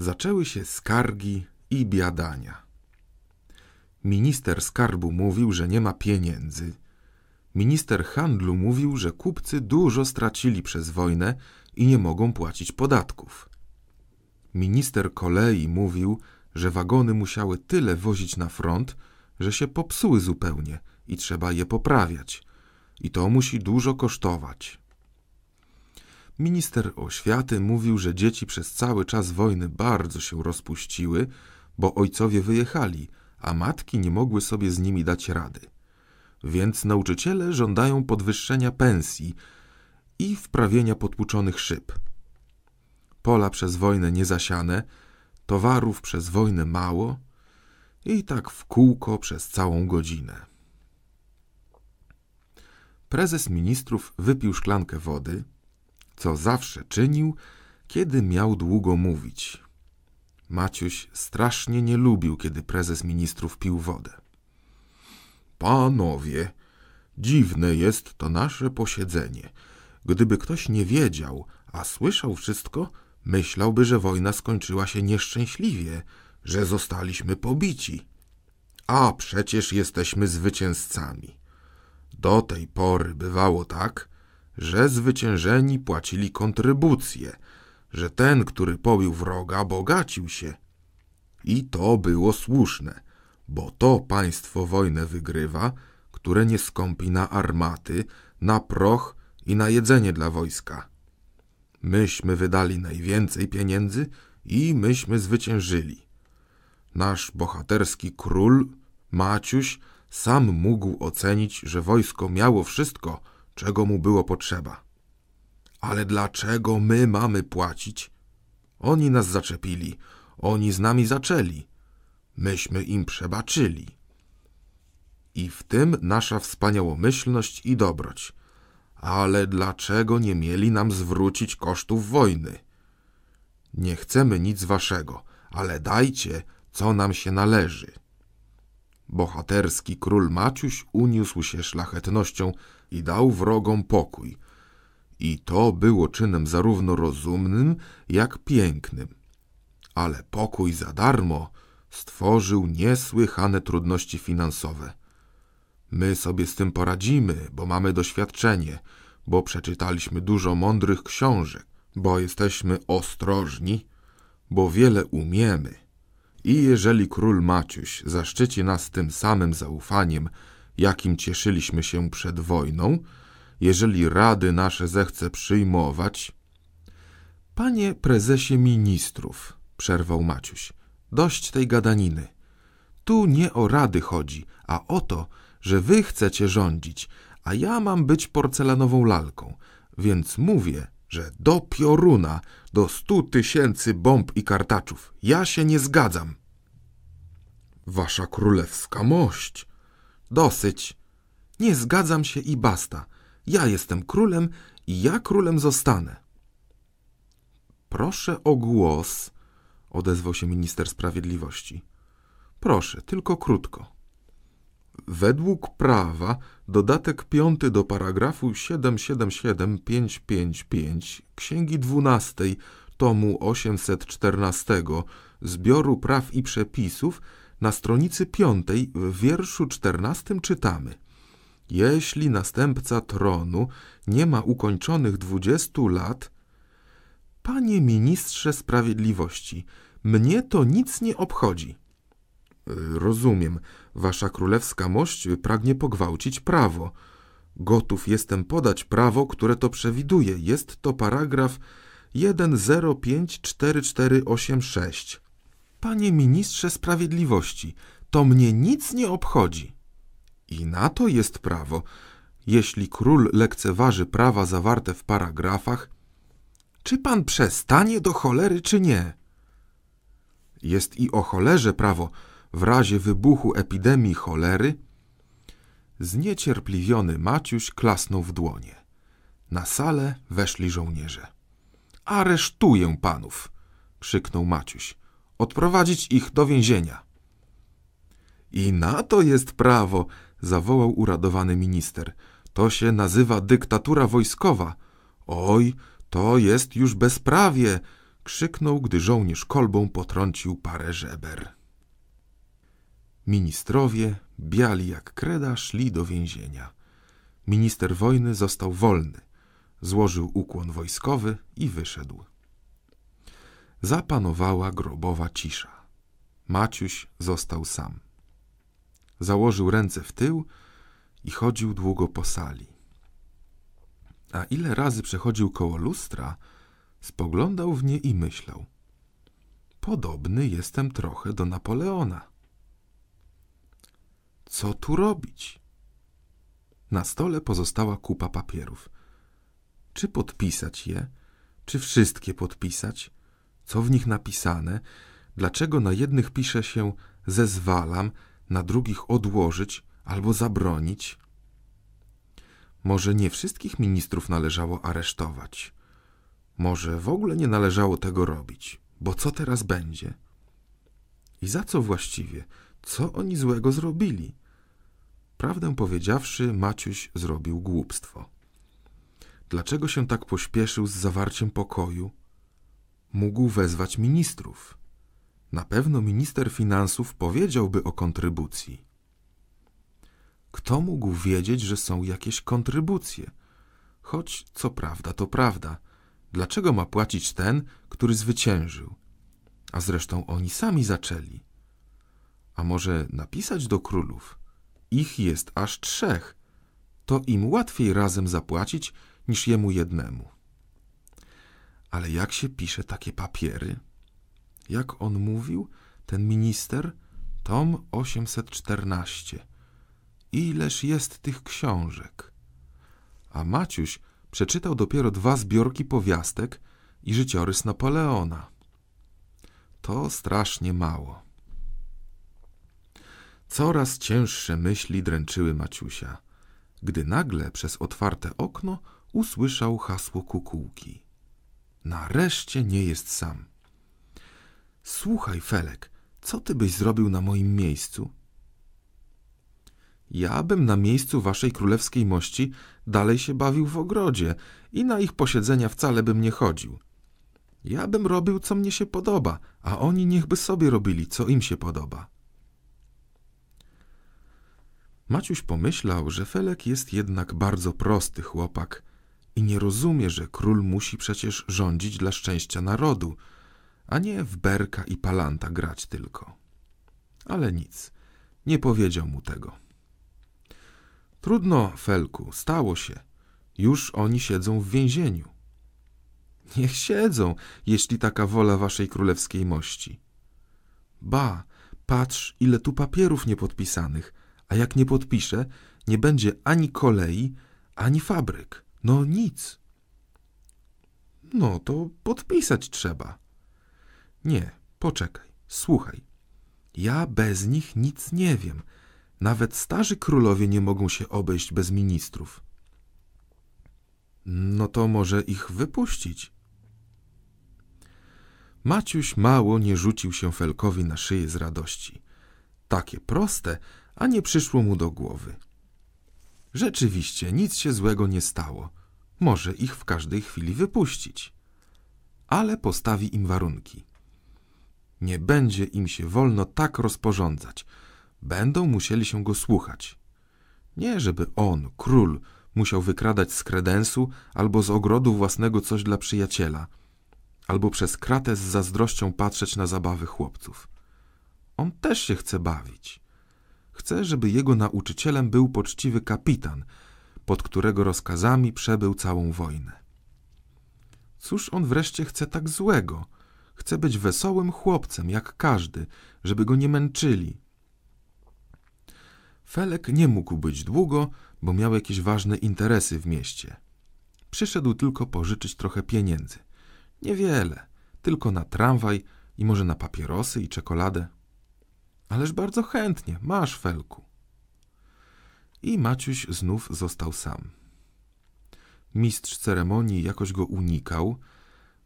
zaczęły się skargi i biadania. Minister skarbu mówił, że nie ma pieniędzy. Minister handlu mówił, że kupcy dużo stracili przez wojnę i nie mogą płacić podatków. Minister kolei mówił, że wagony musiały tyle wozić na front, że się popsuły zupełnie i trzeba je poprawiać. I to musi dużo kosztować. Minister oświaty mówił, że dzieci przez cały czas wojny bardzo się rozpuściły, bo ojcowie wyjechali, a matki nie mogły sobie z nimi dać rady. Więc nauczyciele żądają podwyższenia pensji i wprawienia potłuczonych szyb. Pola przez wojnę niezasiane, towarów przez wojnę mało i tak w kółko przez całą godzinę. Prezes ministrów wypił szklankę wody – co zawsze czynił, kiedy miał długo mówić. Maciuś strasznie nie lubił, kiedy prezes ministrów pił wodę. Panowie, dziwne jest to nasze posiedzenie. Gdyby ktoś nie wiedział, a słyszał wszystko, myślałby, że wojna skończyła się nieszczęśliwie, że zostaliśmy pobici. A przecież jesteśmy zwycięzcami. Do tej pory bywało tak, że zwyciężeni płacili kontrybucję, że ten, który pobił wroga, bogacił się. I to było słuszne, bo to państwo wojnę wygrywa, które nie skąpi na armaty, na proch i na jedzenie dla wojska. Myśmy wydali najwięcej pieniędzy i myśmy zwyciężyli. Nasz bohaterski król, Maciuś, sam mógł ocenić, że wojsko miało wszystko, czego mu było potrzeba. Ale dlaczego my mamy płacić? Oni nas zaczepili, oni z nami zaczęli. Myśmy im przebaczyli. I w tym nasza wspaniałomyślność i dobroć. Ale dlaczego nie mieli nam zwrócić kosztów wojny? Nie chcemy nic waszego, ale dajcie, co nam się należy. Bohaterski król Maciuś uniósł się szlachetnością, i dał wrogom pokój. I to było czynem zarówno rozumnym, jak pięknym. Ale pokój za darmo stworzył niesłychane trudności finansowe. My sobie z tym poradzimy, bo mamy doświadczenie, bo przeczytaliśmy dużo mądrych książek, bo jesteśmy ostrożni, bo wiele umiemy. I jeżeli król Maciuś zaszczyci nas tym samym zaufaniem, jakim cieszyliśmy się przed wojną, jeżeli rady nasze zechce przyjmować. Panie prezesie ministrów, przerwał Maciuś, dość tej gadaniny. Tu nie o rady chodzi, a o to, że wy chcecie rządzić, a ja mam być porcelanową lalką, więc mówię, że do pioruna, do stu tysięcy bomb i kartaczów. Ja się nie zgadzam. Wasza królewska mość, Dosyć. Nie zgadzam się i basta. Ja jestem królem i ja królem zostanę. Proszę o głos, odezwał się minister sprawiedliwości. Proszę, tylko krótko. Według prawa dodatek piąty do paragrafu 777555 Księgi dwunastej tomu 814 Zbioru Praw i Przepisów na stronicy piątej w wierszu czternastym czytamy Jeśli następca tronu nie ma ukończonych dwudziestu lat, Panie ministrze sprawiedliwości, mnie to nic nie obchodzi. Rozumiem, wasza królewska mość pragnie pogwałcić prawo. Gotów jestem podać prawo, które to przewiduje. Jest to paragraf 1054486. Panie ministrze sprawiedliwości, to mnie nic nie obchodzi. I na to jest prawo. Jeśli król lekceważy prawa zawarte w paragrafach, czy pan przestanie do cholery, czy nie? Jest i o cholerze prawo w razie wybuchu epidemii cholery. Zniecierpliwiony Maciuś klasnął w dłonie. Na salę weszli żołnierze. Aresztuję panów! krzyknął Maciuś odprowadzić ich do więzienia. I na to jest prawo, zawołał uradowany minister. To się nazywa dyktatura wojskowa. Oj, to jest już bezprawie, krzyknął, gdy żołnierz kolbą potrącił parę żeber. Ministrowie, biali jak kreda, szli do więzienia. Minister wojny został wolny. Złożył ukłon wojskowy i wyszedł zapanowała grobowa cisza. Maciuś został sam. Założył ręce w tył i chodził długo po sali. A ile razy przechodził koło lustra, spoglądał w nie i myślał. Podobny jestem trochę do Napoleona. Co tu robić? Na stole pozostała kupa papierów. Czy podpisać je? Czy wszystkie podpisać? co w nich napisane, dlaczego na jednych pisze się zezwalam, na drugich odłożyć albo zabronić. Może nie wszystkich ministrów należało aresztować. Może w ogóle nie należało tego robić, bo co teraz będzie? I za co właściwie? Co oni złego zrobili? Prawdę powiedziawszy, Maciuś zrobił głupstwo. Dlaczego się tak pośpieszył z zawarciem pokoju? mógł wezwać ministrów. Na pewno minister finansów powiedziałby o kontrybucji. Kto mógł wiedzieć, że są jakieś kontrybucje? Choć co prawda to prawda. Dlaczego ma płacić ten, który zwyciężył? A zresztą oni sami zaczęli. A może napisać do królów? Ich jest aż trzech. To im łatwiej razem zapłacić niż jemu jednemu. Ale jak się pisze takie papiery? Jak on mówił, ten minister? Tom 814. Ileż jest tych książek? A Maciuś przeczytał dopiero dwa zbiorki powiastek i życiorys Napoleona. To strasznie mało. Coraz cięższe myśli dręczyły Maciusia, gdy nagle przez otwarte okno usłyszał hasło kukułki. Nareszcie nie jest sam. Słuchaj, Felek, co ty byś zrobił na moim miejscu? Ja bym na miejscu waszej królewskiej mości dalej się bawił w ogrodzie i na ich posiedzenia wcale bym nie chodził. Ja bym robił, co mnie się podoba, a oni niechby sobie robili, co im się podoba. Maciuś pomyślał, że Felek jest jednak bardzo prosty chłopak i nie rozumie, że król musi przecież rządzić dla szczęścia narodu, a nie w berka i palanta grać tylko. Ale nic, nie powiedział mu tego. Trudno, Felku, stało się. Już oni siedzą w więzieniu. Niech siedzą, jeśli taka wola waszej królewskiej mości. Ba, patrz, ile tu papierów niepodpisanych, a jak nie podpiszę, nie będzie ani kolei, ani fabryk. No nic. No to podpisać trzeba. Nie, poczekaj, słuchaj. Ja bez nich nic nie wiem. Nawet starzy królowie nie mogą się obejść bez ministrów. No to może ich wypuścić. Maciuś mało nie rzucił się Felkowi na szyję z radości. Takie proste, a nie przyszło mu do głowy. Rzeczywiście, nic się złego nie stało. Może ich w każdej chwili wypuścić. Ale postawi im warunki. Nie będzie im się wolno tak rozporządzać. Będą musieli się go słuchać. Nie, żeby on, król, musiał wykradać z kredensu albo z ogrodu własnego coś dla przyjaciela, albo przez kratę z zazdrością patrzeć na zabawy chłopców. On też się chce bawić. Chce, żeby jego nauczycielem był poczciwy kapitan, pod którego rozkazami przebył całą wojnę. Cóż on wreszcie chce tak złego? Chce być wesołym chłopcem, jak każdy, żeby go nie męczyli. Felek nie mógł być długo, bo miał jakieś ważne interesy w mieście. Przyszedł tylko pożyczyć trochę pieniędzy. Niewiele, tylko na tramwaj i może na papierosy i czekoladę. Ależ bardzo chętnie, masz, Felku. I Maciuś znów został sam. Mistrz ceremonii jakoś go unikał,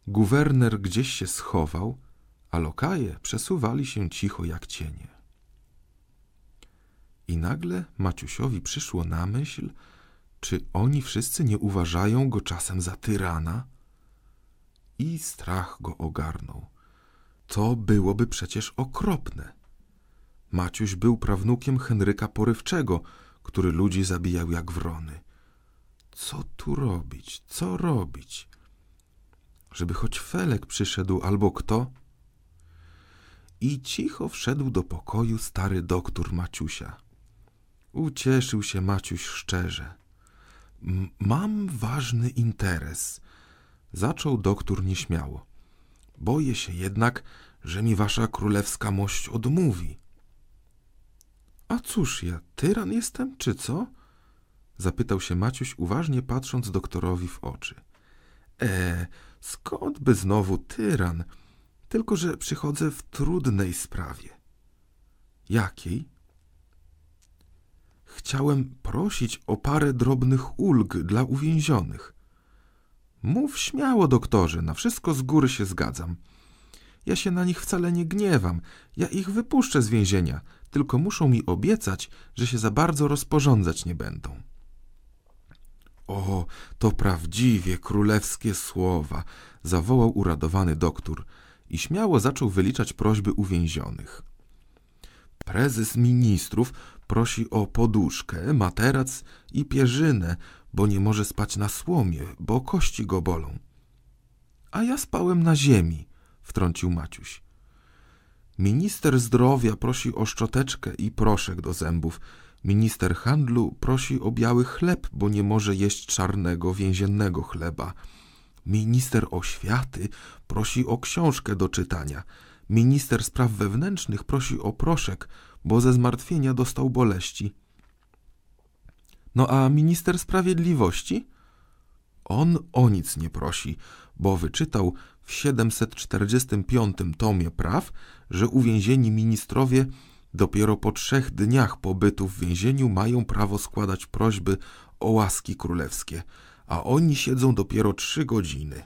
guwerner gdzieś się schował, a lokaje przesuwali się cicho jak cienie. I nagle Maciusiowi przyszło na myśl, czy oni wszyscy nie uważają go czasem za tyrana? I strach go ogarnął. To byłoby przecież okropne. Maciuś był prawnukiem Henryka Porywczego, który ludzi zabijał jak wrony. Co tu robić? Co robić? Żeby choć Felek przyszedł albo kto? I cicho wszedł do pokoju stary doktor Maciusia. Ucieszył się Maciuś szczerze. Mam ważny interes, zaczął doktor nieśmiało. Boję się jednak, że mi wasza królewska mość odmówi. A cóż ja, tyran jestem, czy co? Zapytał się Maciuś, uważnie patrząc doktorowi w oczy. E, skąd by znowu tyran? Tylko, że przychodzę w trudnej sprawie. Jakiej? Chciałem prosić o parę drobnych ulg dla uwięzionych. Mów śmiało, doktorze, na wszystko z góry się zgadzam. Ja się na nich wcale nie gniewam. Ja ich wypuszczę z więzienia tylko muszą mi obiecać, że się za bardzo rozporządzać nie będą. O, to prawdziwie królewskie słowa! zawołał uradowany doktor i śmiało zaczął wyliczać prośby uwięzionych. Prezes ministrów prosi o poduszkę, materac i pierzynę, bo nie może spać na słomie, bo kości go bolą. A ja spałem na ziemi, wtrącił Maciuś. Minister zdrowia prosi o szczoteczkę i proszek do zębów. Minister handlu prosi o biały chleb, bo nie może jeść czarnego, więziennego chleba. Minister oświaty prosi o książkę do czytania. Minister spraw wewnętrznych prosi o proszek, bo ze zmartwienia dostał boleści. No a minister sprawiedliwości? On o nic nie prosi, bo wyczytał w 745 tomie praw, że uwięzieni ministrowie dopiero po trzech dniach pobytu w więzieniu mają prawo składać prośby o łaski królewskie, a oni siedzą dopiero trzy godziny.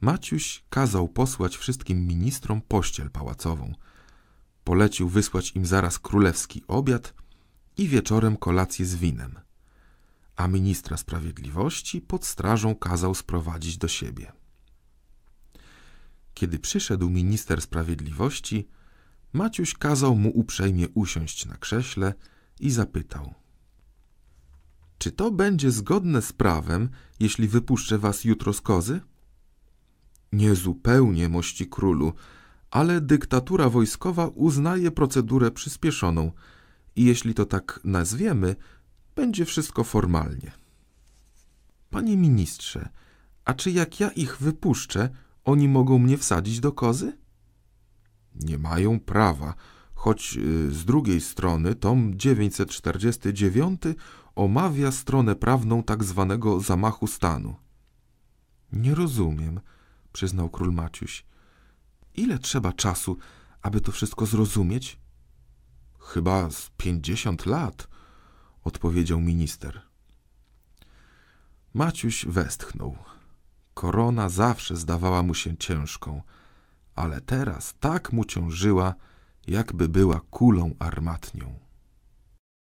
Maciuś kazał posłać wszystkim ministrom pościel pałacową. Polecił wysłać im zaraz królewski obiad i wieczorem kolację z winem a ministra sprawiedliwości pod strażą kazał sprowadzić do siebie. Kiedy przyszedł minister sprawiedliwości, Maciuś kazał mu uprzejmie usiąść na krześle i zapytał: Czy to będzie zgodne z prawem, jeśli wypuszczę was jutro z kozy? Niezupełnie, mości królu, ale dyktatura wojskowa uznaje procedurę przyspieszoną i jeśli to tak nazwiemy, będzie wszystko formalnie. Panie ministrze, a czy jak ja ich wypuszczę, oni mogą mnie wsadzić do kozy? Nie mają prawa, choć y, z drugiej strony tom 949 omawia stronę prawną tak zwanego zamachu stanu. Nie rozumiem, przyznał król Maciuś. Ile trzeba czasu, aby to wszystko zrozumieć? Chyba z pięćdziesiąt lat – odpowiedział minister. Maciuś westchnął. Korona zawsze zdawała mu się ciężką, ale teraz tak mu ciążyła, jakby była kulą armatnią.